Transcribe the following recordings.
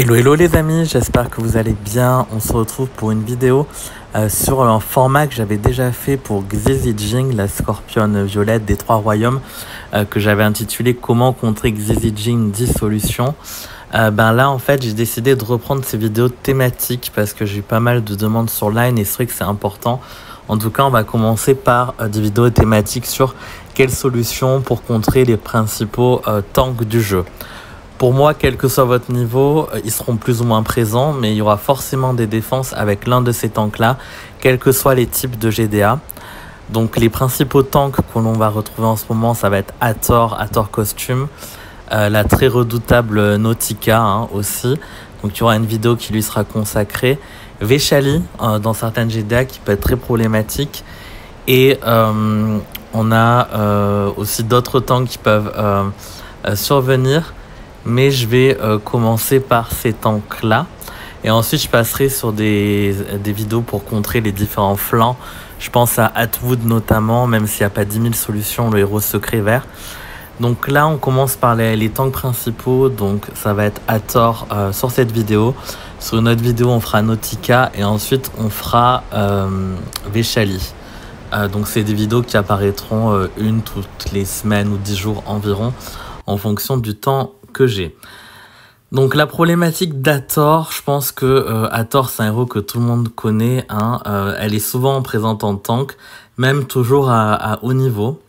Hello hello les amis, j'espère que vous allez bien. On se retrouve pour une vidéo euh, sur un format que j'avais déjà fait pour Xizijing, Jing, la scorpionne violette des trois royaumes, euh, que j'avais intitulé Comment contrer Xizi Jing 10 solutions. Euh, ben là en fait j'ai décidé de reprendre ces vidéos thématiques parce que j'ai eu pas mal de demandes sur Line et c'est vrai que c'est important. En tout cas on va commencer par des vidéos thématiques sur quelles solutions pour contrer les principaux tanks du jeu. Pour moi, quel que soit votre niveau, euh, ils seront plus ou moins présents, mais il y aura forcément des défenses avec l'un de ces tanks-là, quels que soient les types de GDA. Donc les principaux tanks que l'on va retrouver en ce moment, ça va être Ator, Ator Costume, euh, la très redoutable Nautica hein, aussi. Donc il y aura une vidéo qui lui sera consacrée. Vechali, euh, dans certaines GDA qui peut être très problématique. Et on a aussi d'autres tanks qui peuvent survenir mais je vais euh, commencer par ces tanks-là. Et ensuite, je passerai sur des, des, vidéos pour contrer les différents flancs. Je pense à Atwood notamment, même s'il n'y a pas 10 000 solutions, le héros secret vert. Donc là, on commence par les, tanks principaux. Donc ça va être à euh, sur cette vidéo. Sur une autre vidéo, on fera Nautica et ensuite on fera euh, euh donc c'est des vidéos qui apparaîtront une toutes les semaines ou 10 jours environ en fonction du temps que j'ai. Donc la problématique d'Ator, je pense que Athor euh, Ator c'est un héros que tout le monde connaît, hein. euh, elle est souvent présente en tank, même toujours à, haut niveau.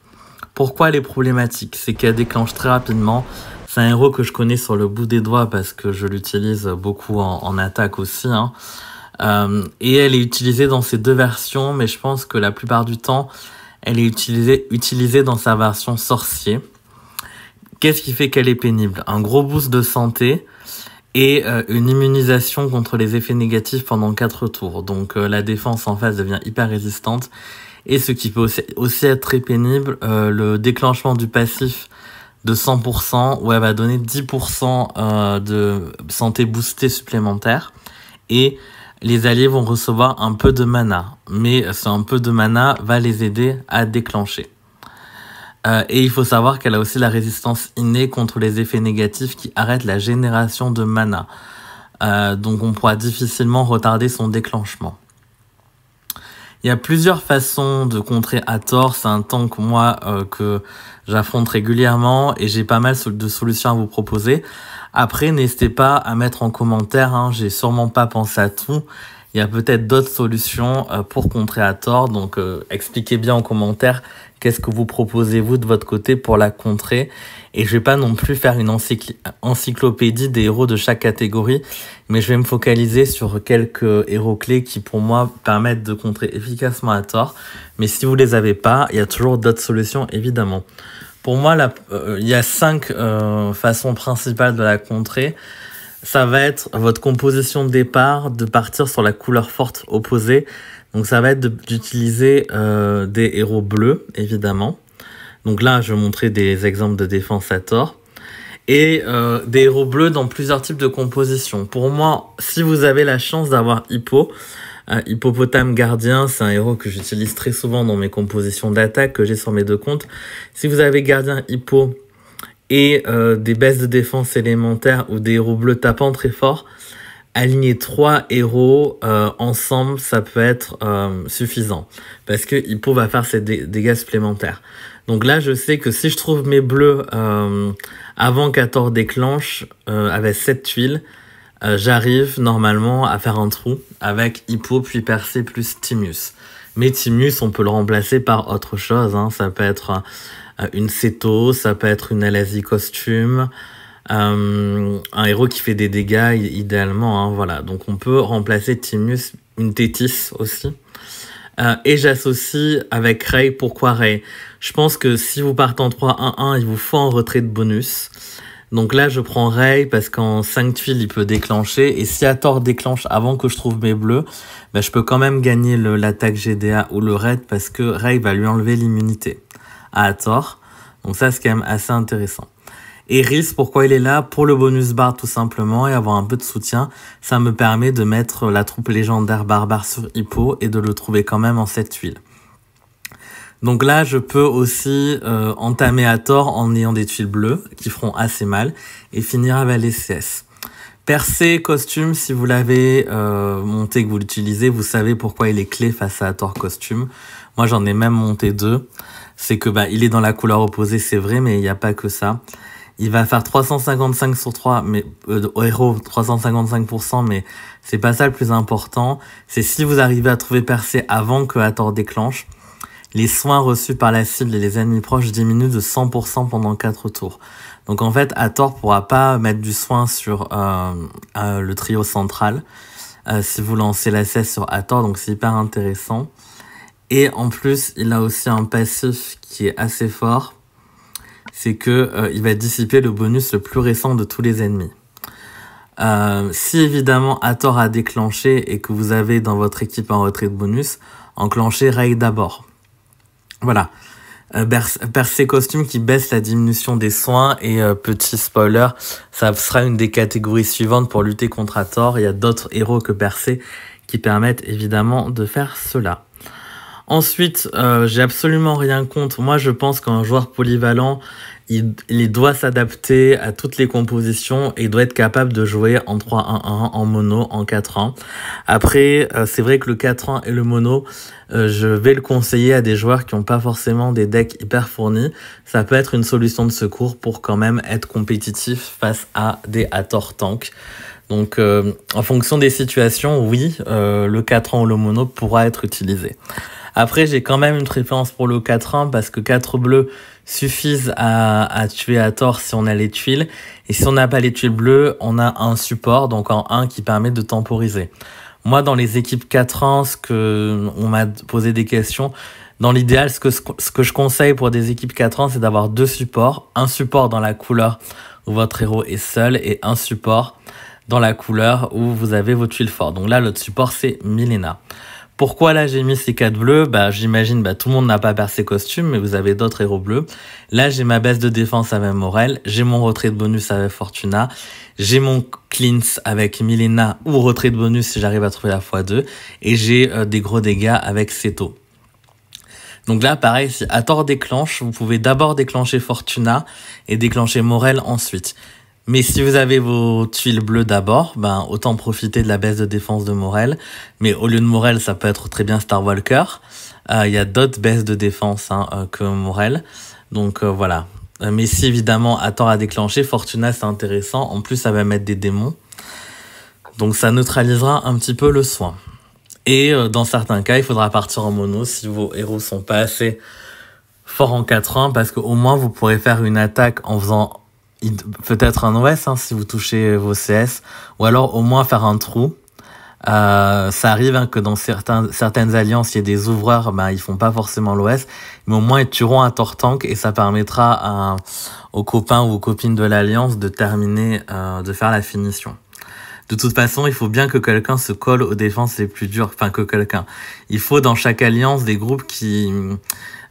Pourquoi les problématiques C'est qu'elle déclenche très rapidement, c'est un héros que je connais sur le bout des doigts parce que je l'utilise beaucoup en, attaque aussi. Hein. Euh, et elle est utilisée dans ses deux versions, mais je pense que la plupart du temps, elle est utilisée, utilisée dans sa version sorcier. Qu'est-ce qui fait qu'elle est pénible Un gros boost de santé et euh, une immunisation contre les effets négatifs pendant 4 tours. Donc euh, la défense en face devient hyper résistante. Et ce qui peut aussi, être très pénible, euh, le déclenchement du passif de 100%, où elle va donner 10% de santé boostée supplémentaire. Et les alliés vont recevoir un peu de mana. Mais ce un peu de mana va les aider à déclencher. Euh, et il faut savoir qu'elle a aussi la résistance innée contre les effets négatifs qui arrêtent la génération de mana. Euh, donc on pourra difficilement retarder son déclenchement. Il y a plusieurs façons de contrer à tort. C'est un tank, moi, euh, que j'affronte régulièrement et j'ai pas mal de solutions à vous proposer. Après, n'hésitez pas à mettre en commentaire. Hein, j'ai sûrement pas pensé à tout. Il y a peut-être d'autres solutions pour contrer à tort. Donc, expliquez bien en commentaire Qu'est-ce que vous proposez, vous, de votre côté pour la contrer Et je vais pas non plus faire une encyclopédie des héros de chaque catégorie, mais je vais me focaliser sur quelques héros clés qui, pour moi, permettent de contrer efficacement à tort. Mais si vous les avez pas, il y a toujours d'autres solutions, évidemment. Pour moi, euh, il y a cinq euh, façons principales de la contrer ça va être votre composition de départ de partir sur la couleur forte opposée. Donc ça va être d'utiliser euh, des héros bleus, évidemment. Donc là, je vais montrer des exemples de défense à tort. Et euh, des héros bleus dans plusieurs types de compositions. Pour moi, si vous avez la chance d'avoir Hippo, Hippopotame Gardien, c'est un héros que j'utilise très souvent dans mes compositions d'attaque que j'ai sur mes deux comptes. Si vous avez Gardien Hippo et euh, des baisses de défense élémentaires ou des héros bleus tapant très fort, aligner trois héros euh, ensemble, ça peut être euh, suffisant. Parce que Hippo va faire ses dégâts supplémentaires. Donc là, je sais que si je trouve mes bleus avant 14 déclenche, avec 7 tuiles, j'arrive normalement à faire un trou avec Hippo, puis percé plus Timus. Mais Timus, on peut le remplacer par autre chose. Hein. Ça peut être euh, une Seto, ça peut être une Alasie costume, euh, un héros qui fait des dégâts idéalement, hein, voilà. Donc on peut remplacer Timus, une Tétis aussi. Euh, et j'associe avec Ray, pourquoi Ray Je pense que si vous partez en 3-1-1, il vous faut un retrait de bonus. Donc là, je prends Ray parce qu'en 5 tuiles, il peut déclencher. Et si tort déclenche avant que je trouve mes bleus, bah, je peux quand même gagner l'attaque GDA ou le raid parce que Ray va lui enlever l'immunité à tort. Donc ça, c'est quand même assez intéressant. Et pourquoi il est là Pour le bonus bar tout simplement et avoir un peu de soutien. Ça me permet de mettre la troupe légendaire barbare sur Hippo et de le trouver quand même en cette tuile. Donc là, je peux aussi euh, entamer à tort en ayant des tuiles bleues qui feront assez mal et finir avec les CS. Percé, costume, si vous l'avez euh, monté, que vous l'utilisez, vous savez pourquoi il est clé face à Thor costume. Moi, j'en ai même monté deux. C'est que bah, il est dans la couleur opposée, c'est vrai, mais il n'y a pas que ça. Il va faire 355 sur 3, mais euh, héros 355%, mais c'est pas ça le plus important. C'est si vous arrivez à trouver Percé avant que Hathor déclenche, les soins reçus par la cible et les ennemis proches diminuent de 100% pendant 4 tours. Donc en fait, Hathor pourra pas mettre du soin sur euh, euh, le trio central euh, si vous lancez la cesse sur Hathor, donc c'est hyper intéressant. Et en plus, il a aussi un passif qui est assez fort, c'est que il va dissiper le bonus le plus récent de tous les ennemis. si évidemment Hathor a déclenché et que vous avez dans votre équipe un retrait de bonus, enclenchez Raid d'abord. Voilà. Percé euh, costume qui baisse la diminution des soins et euh, petit spoiler, ça sera une des catégories suivantes pour lutter contre tort. Il y a d'autres héros que Percé qui permettent évidemment de faire cela. Ensuite, euh, j'ai absolument rien contre. Moi, je pense qu'un joueur polyvalent, il, doit s'adapter à toutes les compositions et doit être capable de jouer en 3-1-1, en mono, en 4-1. Après, euh, c'est vrai que le 4-1 et le mono, euh, je vais le conseiller à des joueurs qui n'ont pas forcément des decks hyper fournis. Ça peut être une solution de secours pour quand même être compétitif face à des Hathor tanks. Donc, en fonction des situations, oui, le 4-1 ou le mono pourra être utilisé. Après, j'ai quand même une préférence pour le 4-1 parce que 4 bleus suffisent à, tuer à tort si on a les tuiles. Et si on n'a pas les tuiles bleues, on a un support, donc en 1 qui permet de temporiser. Moi, dans les équipes 4 1 ce que on m'a posé des questions, dans l'idéal, ce que, ce que je conseille pour des équipes 4 ans, c'est d'avoir deux supports. Un support dans la couleur où votre héros est seul et un support dans la couleur où vous avez vos tuiles fort. Donc là, l'autre support, c'est Milena. Pourquoi là j'ai mis ces quatre bleus Bah j'imagine bah tout le monde n'a pas percé costume, mais vous avez d'autres héros bleus. Là j'ai ma baisse de défense avec Morel, j'ai mon retrait de bonus avec Fortuna, j'ai mon cleanse avec Milena ou retrait de bonus si j'arrive à trouver la fois 2 et j'ai euh, des gros dégâts avec Seto. Donc là, pareil, si tort déclenche, vous pouvez d'abord déclencher Fortuna et déclencher Morel ensuite. Mais si vous avez vos tuiles bleues d'abord, ben autant profiter de la baisse de défense de Morel. Mais au lieu de Morel, ça peut être très bien Star Walker. Euh, il y a d'autres baisses de défense hein, euh, que Morel. Donc euh, voilà. Mais si évidemment, à tort à déclencher, Fortuna c'est intéressant. En plus, ça va mettre des démons. Donc ça neutralisera un petit peu le soin. Et dans certains cas, il faudra partir en mono si vos héros sont pas assez forts en 4 ans, parce qu'au moins vous pourrez faire une attaque en faisant peut-être un OS hein, si vous touchez vos CS, ou alors au moins faire un trou. Euh, ça arrive hein, que dans certains, certaines alliances, il y a des ouvreurs, ben ils font pas forcément l'OS, mais au moins ils tueront un Tortank et ça permettra à, aux copains ou aux copines de l'alliance de terminer, euh, de faire la finition. De toute façon, il faut bien que quelqu'un se colle aux défenses les plus dures, enfin que quelqu'un. Il faut dans chaque alliance des groupes qui,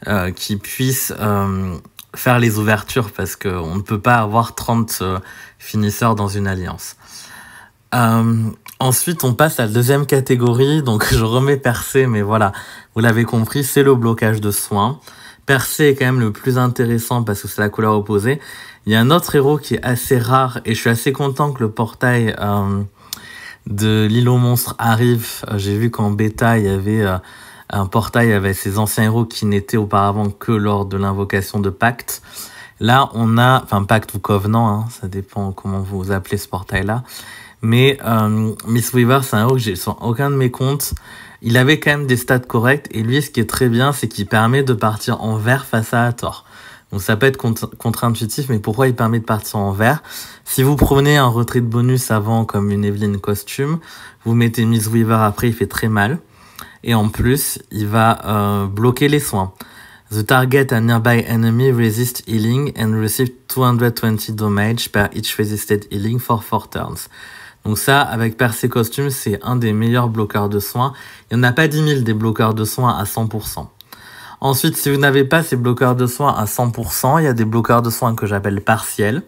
euh, qui puissent euh, faire les ouvertures parce qu'on ne peut pas avoir 30 euh, finisseurs dans une alliance. Euh, ensuite, on passe à la deuxième catégorie. Donc, je remets Percé, mais voilà, vous l'avez compris, c'est le blocage de soins. Percé est quand même le plus intéressant parce que c'est la couleur opposée. Il y a un autre héros qui est assez rare et je suis assez content que le portail euh, de l'île monstre arrive. J'ai vu qu'en bêta, il y avait un portail avec ses anciens héros qui n'étaient auparavant que lors de l'invocation de pacte. Là, on a, enfin pacte ou covenant, hein, ça dépend comment vous appelez ce portail-là. Mais euh, Miss Weaver, c'est un héros que j'ai sur aucun de mes comptes. Il avait quand même des stats corrects et lui, ce qui est très bien, c'est qu'il permet de partir en vert face à Hathor. Donc ça peut être contre-intuitif, mais pourquoi il permet de partir en vert Si vous prenez un retrait de bonus avant, comme une Eveline costume, vous mettez Miss Weaver après, il fait très mal et en plus, il va euh, bloquer les soins. The target and nearby enemy resist healing and receive 220 damage per each resisted healing for 4 turns. Donc ça, avec Percy Costume, c'est un des meilleurs bloqueurs de soins. Il n'y en a pas 10 000 des bloqueurs de soins à 100%. Ensuite, si vous n'avez pas ces bloqueurs de soins à 100%, il y a des bloqueurs de soins que j'appelle partiels.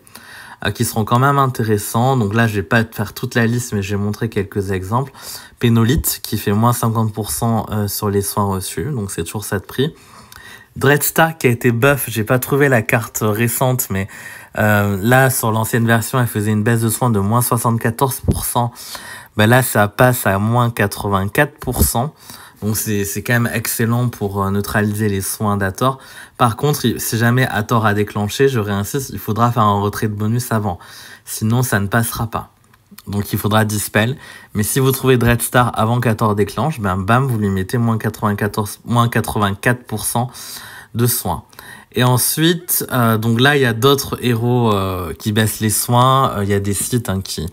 Euh, qui seront quand même intéressants. Donc là, je vais pas faire toute la liste, mais je vais montrer quelques exemples. Pénolite, qui fait moins 50% euh, sur les soins reçus, donc c'est toujours ça de prix. Dreadstar qui a été buff, j'ai pas trouvé la carte récente, mais euh, là sur l'ancienne version elle faisait une baisse de soins de moins 74%, ben bah, là ça passe à moins 84%. Donc c'est quand même excellent pour euh, neutraliser les soins d'Ator. Par contre, si jamais Ator a déclenché, je réinsiste, il faudra faire un retrait de bonus avant. Sinon, ça ne passera pas. Donc il faudra dispel. Mais si vous trouvez Dreadstar avant qu'Ator déclenche, ben bam, vous lui mettez moins, 94, 84% de soins. Et ensuite, euh, donc là, il y a d'autres héros euh, qui baissent les soins. Il y a des sites hein, qui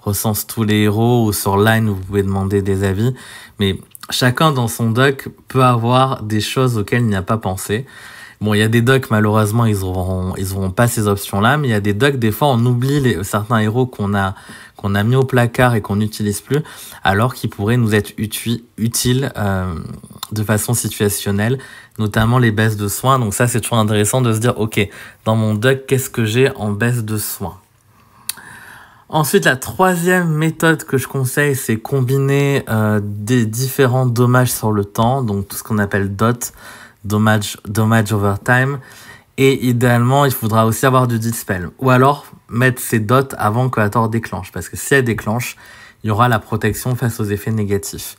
recensent tous les héros ou sur Line, vous pouvez demander des avis. Mais chacun dans son doc peut avoir des choses auxquelles il n'y a pas pensé. Bon, il y a des docs, malheureusement, ils n'auront pas ces options-là, mais il y a des docs, des fois, on oublie certains héros qu'on a, qu'on a mis au placard et qu'on n'utilise plus, alors qu'ils pourraient nous être utiles euh, de façon situationnelle, notamment les baisses de soins. Donc ça, c'est toujours intéressant de se dire, OK, dans mon doc, qu'est-ce que j'ai en baisse de soins Ensuite, la troisième méthode que je conseille, c'est combiner euh, des différents dommages sur le temps, donc tout ce qu'on appelle DOT, dommage, dommage over time. Et idéalement, il faudra aussi avoir du dispel. Ou alors mettre ses dots avant que la tort déclenche. Parce que si elle déclenche, il y aura la protection face aux effets négatifs.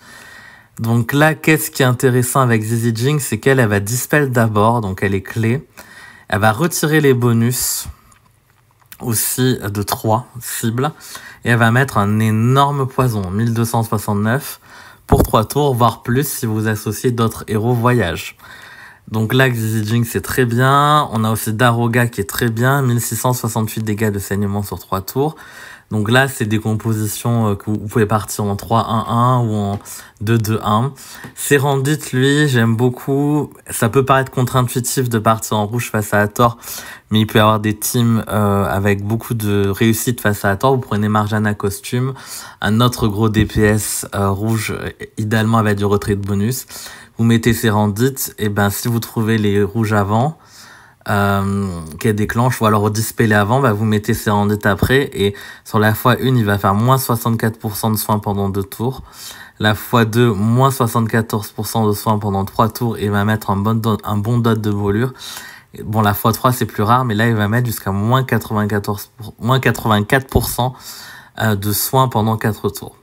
Donc là, qu'est-ce qui est intéressant avec Zizi Jing C'est qu'elle va dispel d'abord, donc elle est clé. Elle va retirer les bonus aussi de 3 cibles. Et elle va mettre un énorme poison, 1269, pour 3 tours, voire plus si vous associez d'autres héros voyage. Donc là, Xi c'est très bien. On a aussi Daroga qui est très bien. 1668 dégâts de saignement sur 3 tours. Donc là, c'est des compositions euh, que vous pouvez partir en 3-1-1 ou en 2-2-1. Serendit, lui, j'aime beaucoup. Ça peut paraître contre-intuitif de partir en rouge face à Hathor, mais il peut y avoir des teams euh, avec beaucoup de réussite face à Hathor. Vous prenez Marjana Costume, un autre gros DPS euh, rouge, idéalement avec du retrait de bonus vous mettez rendites et eh ben si vous trouvez les rouges avant, euh, qu'elle déclenche, ou alors au avant, va bah, vous mettez Serendite après, et sur la fois 1, il va faire moins 64% de soins pendant deux tours. La fois 2, moins 74% de soins pendant trois tours, et il va mettre un bon, un bon dot de volure. Bon, la fois 3, c'est plus rare, mais là, il va mettre jusqu'à moins, 94, moins 84% euh, de soins pendant quatre tours.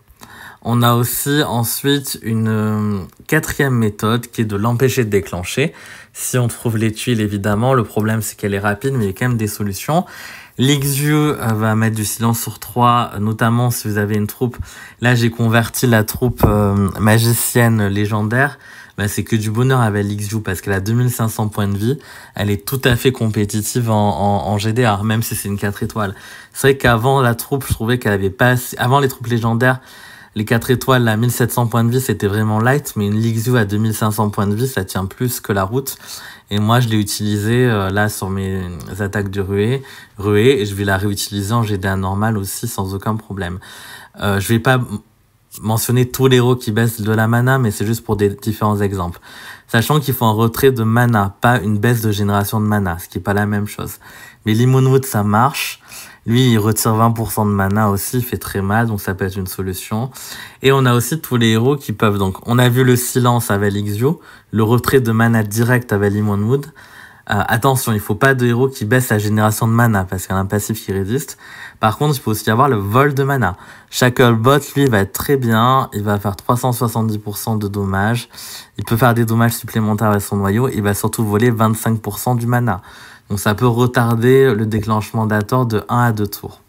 On a aussi ensuite une euh, quatrième méthode qui est de l'empêcher de déclencher. Si on trouve les tuiles, évidemment, le problème c'est qu'elle est rapide, mais il y a quand même des solutions. L'XU euh, va mettre du silence sur 3, notamment si vous avez une troupe. Là, j'ai converti la troupe euh, magicienne légendaire. Bah, c'est que du bonheur avec l'XU parce qu'elle a 2500 points de vie. Elle est tout à fait compétitive en, GDR, même si c'est une 4 étoiles. C'est vrai qu'avant la troupe, je trouvais qu'elle avait pas... Avant les troupes légendaires, les 4 étoiles à 1700 points de vie, c'était vraiment light, mais une Lixu à 2500 points de vie, ça tient plus que la route. Et moi, je l'ai utilisé euh, là sur mes attaques de ruée, ruée, et je vais la réutiliser en GDA normal aussi sans aucun problème. Euh, je vais pas mentionner tous les héros qui baissent de la mana, mais c'est juste pour des différents exemples. Sachant qu'il faut un retrait de mana, pas une baisse de génération de mana, ce qui est pas la même chose. Mais Limonwood, ça marche. Lui, il retire 20% de mana aussi, il fait très mal, donc ça peut être une solution. Et on a aussi tous les héros qui peuvent, donc, on a vu le silence à Valixio, le retrait de mana direct avec Limonwood. Euh, attention, il faut pas de héros qui baissent la génération de mana parce qu'il y a un passif qui résiste. Par contre, il faut aussi avoir le vol de mana. Shacklebot, lui, va être très bien. Il va faire 370% de dommages. Il peut faire des dommages supplémentaires à son noyau. Il va surtout voler 25% du mana. Donc ça peut retarder le déclenchement d'Ator de 1 à 2 tours.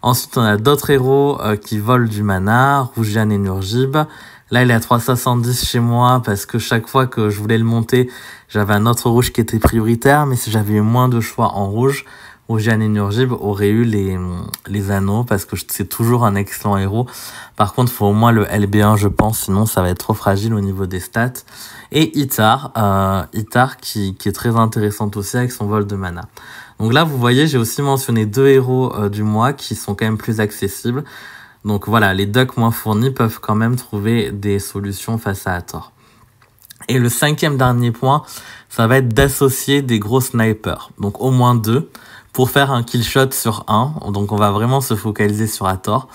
Ensuite, on a d'autres héros euh, qui volent du mana, Rougian et Nurgib. Là, il est à 370 chez moi parce que chaque fois que je voulais le monter, j'avais un autre rouge qui était prioritaire, mais si j'avais eu moins de choix en rouge, Ogian et aurait eu les, les anneaux parce que c'est toujours un excellent héros. Par contre, faut au moins le LB1, je pense, sinon ça va être trop fragile au niveau des stats. Et Itar, euh, Itar qui, qui est très intéressante aussi avec son vol de mana. Donc là, vous voyez, j'ai aussi mentionné deux héros euh, du mois qui sont quand même plus accessibles. Donc voilà, les ducks moins fournis peuvent quand même trouver des solutions face à Thor. Et le cinquième dernier point, ça va être d'associer des gros snipers. Donc au moins deux pour faire un kill shot sur un, Donc on va vraiment se focaliser sur Hathor.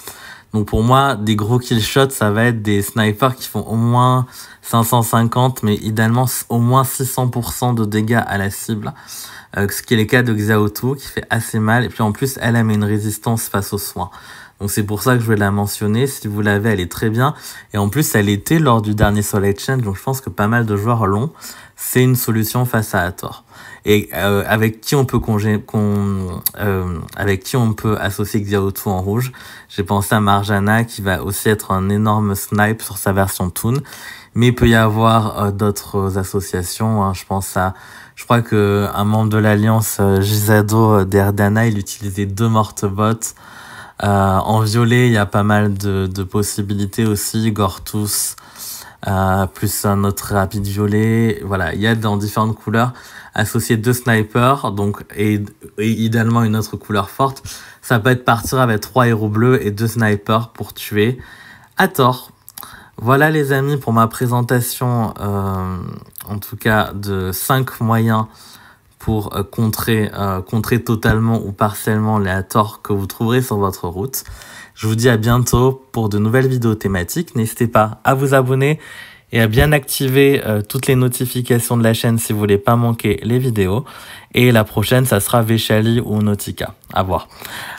Donc pour moi, des gros kill shots, ça va être des snipers qui font au moins 550, mais idéalement au moins 600% de dégâts à la cible. Euh, ce qui est le cas de Xiaotu, qui fait assez mal. Et puis en plus, elle, a une résistance face aux soins. Donc c'est pour ça que je vais la mentionner. Si vous l'avez, elle est très bien. Et en plus, elle était lors du dernier Soleil Change, donc je pense que pas mal de joueurs l'ont. C'est une solution face à Hathor et euh, avec qui on peut congé, con, euh, avec qui on peut associer Xiaotu en rouge. J'ai pensé à Marjana qui va aussi être un énorme snipe sur sa version Toon. Mais il peut y avoir euh, d'autres associations. Hein. Je pense à, je crois que un membre de l'alliance Gisado euh, d'Erdana, il utilisait deux mortes en violet, il y a pas mal de, de possibilités aussi. Gortus, euh, plus un autre rapide violet. Voilà, il y a dans différentes couleurs associé deux snipers, donc et, idéalement une autre couleur forte. Ça peut être partir avec trois héros bleus et deux snipers pour tuer à tort. Voilà les amis pour ma présentation, euh, en tout cas de cinq moyens pour euh, contrer, euh, contrer totalement ou partiellement les torts que vous trouverez sur votre route. Je vous dis à bientôt pour de nouvelles vidéos thématiques. N'hésitez pas à vous abonner et à bien activer euh, toutes les notifications de la chaîne si vous voulez pas manquer les vidéos. Et la prochaine, ça sera Véchali ou Nautica. À voir.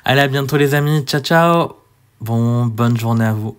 Allez, à bientôt les amis. Ciao, ciao. bonne journée à vous.